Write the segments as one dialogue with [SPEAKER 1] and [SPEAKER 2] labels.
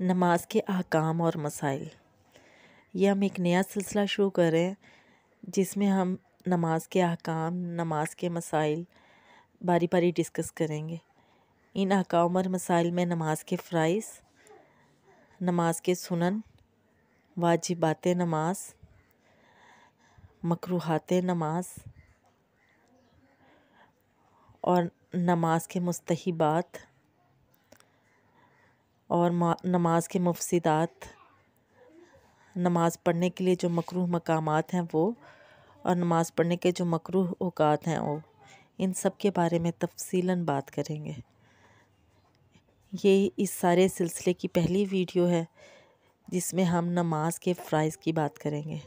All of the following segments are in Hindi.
[SPEAKER 1] नमाज के अहकाम और मसाइल ये हम एक नया सिलसिला शुरू कर रहे हैं जिसमें हम नमाज के अहकाम नमाज के मसाइल बारी बारी डिस्कस करेंगे इन अहकाम और मसाइल में नमाज के फ़राइज़ नमाज के सुनन वाजिबात नमाज मकरूहत नमाज और नमाज के मुस्तबात और नमाज के मफसदात नमाज़ पढ़ने के लिए जो मकरूह मकाम हैं वो और नमाज़ पढ़ने के जो मकरूह अवकात हैं वो इन सब के बारे में तफसीला बात करेंगे ये इस सारे सिलसिले की पहली वीडियो है जिसमें हम नमाज के फ़्राइज़ की बात करेंगे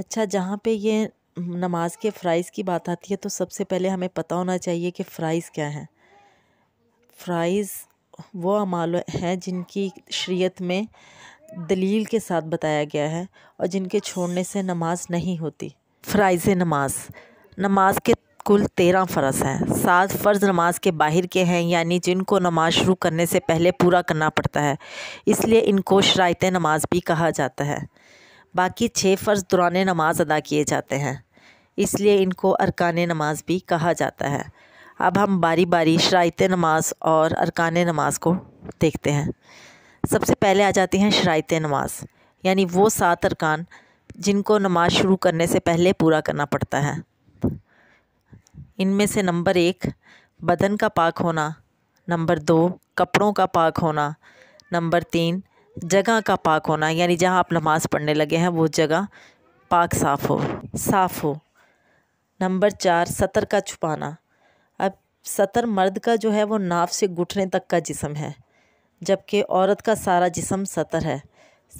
[SPEAKER 1] अच्छा जहाँ पे ये नमाज के फ़्राइज़ की बात आती है तो सबसे पहले हमें पता होना चाहिए कि फ़्राइज़ क्या हैं फ़्राइज़ वो अमाल हैं जिनकी शरीयत में दलील के साथ बताया गया है और जिनके छोड़ने से नमाज नहीं होती फ़राइज़ नमाज नमाज के कुल तेरह फ़र्ज हैं सात फ़र्ज नमाज के बाहर के हैं यानी जिनको नमाज शुरू करने से पहले पूरा करना पड़ता है इसलिए इनको शरात नमाज भी कहा जाता है बाकी छः फ़र्ज दुरान नमाज अदा किए जाते हैं इसलिए इनको अरकान नमाज भी कहा जाता है अब हम बारी बारी शराइत नमाज और अरकान नमाज को देखते हैं सबसे पहले आ जाती हैं शराइत नमाज यानी वो सात अरकान जिनको नमाज शुरू करने से पहले पूरा करना पड़ता है इनमें से नंबर एक बदन का पाक होना नंबर दो कपड़ों का पाक होना नंबर तीन जगह का पाक होना यानी जहाँ आप नमाज़ पढ़ने लगे हैं वो जगह पाक साफ़ हो साफ़ हो नंबर चार सतर का छुपाना अब सतर मर्द का जो है वो नाव से घुटने तक का जिसम है जबकि औरत का सारा जिसम सतर है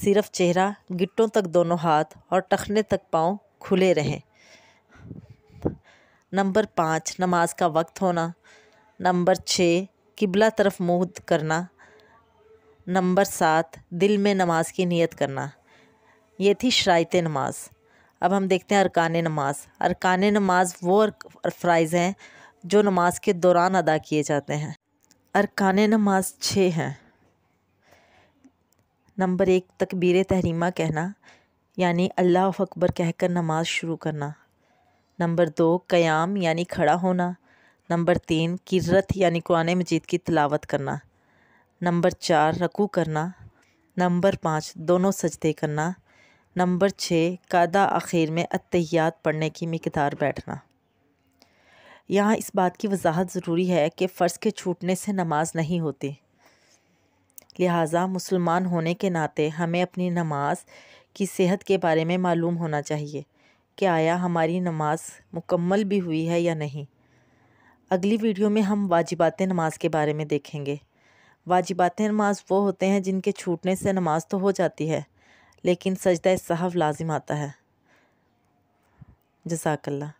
[SPEAKER 1] सिर्फ चेहरा गिट्टों तक दोनों हाथ और टखने तक पाँव खुले रहें नंबर पाँच नमाज का वक्त होना नंबर छः किबला तरफ मुँह करना नंबर सात दिल में नमाज की नियत करना ये थी शराइत नमाज अब हम देखते हैं अरकान नमाज अरकान नमाज वो फ्राइज हैं जो नमाज के दौरान अदा किए जाते हैं अरकान नमाज छः हैं नंबर एक तकबीर तहरीमा कहना यानी अल्लाह अकबर कहकर नमाज शुरू करना नंबर दो क़याम यानी खड़ा होना नंबर तीन किरत यानी कुरान मजीद की तलावत करना नंबर चार रकू करना नंबर पाँच दोनों सजदे करना नंबर छः कादा आखिर में अतियात पढ़ने की मकदार बैठना यहाँ इस बात की वजाहत ज़रूरी है कि फ़र्ज़ के छूटने से नमाज नहीं होती लिहाजा मुसलमान होने के नाते हमें अपनी नमाज की सेहत के बारे में मालूम होना चाहिए कि आया हमारी नमाज मुकम्मल भी हुई है या नहीं अगली वीडियो में हम वाजिबात नमाज के बारे में देखेंगे वाजिबात नमाज वो होते हैं जिनके छूटने से नमाज तो हो जाती है लेकिन सजदा साहब लाजिम आता है जजाकल्ला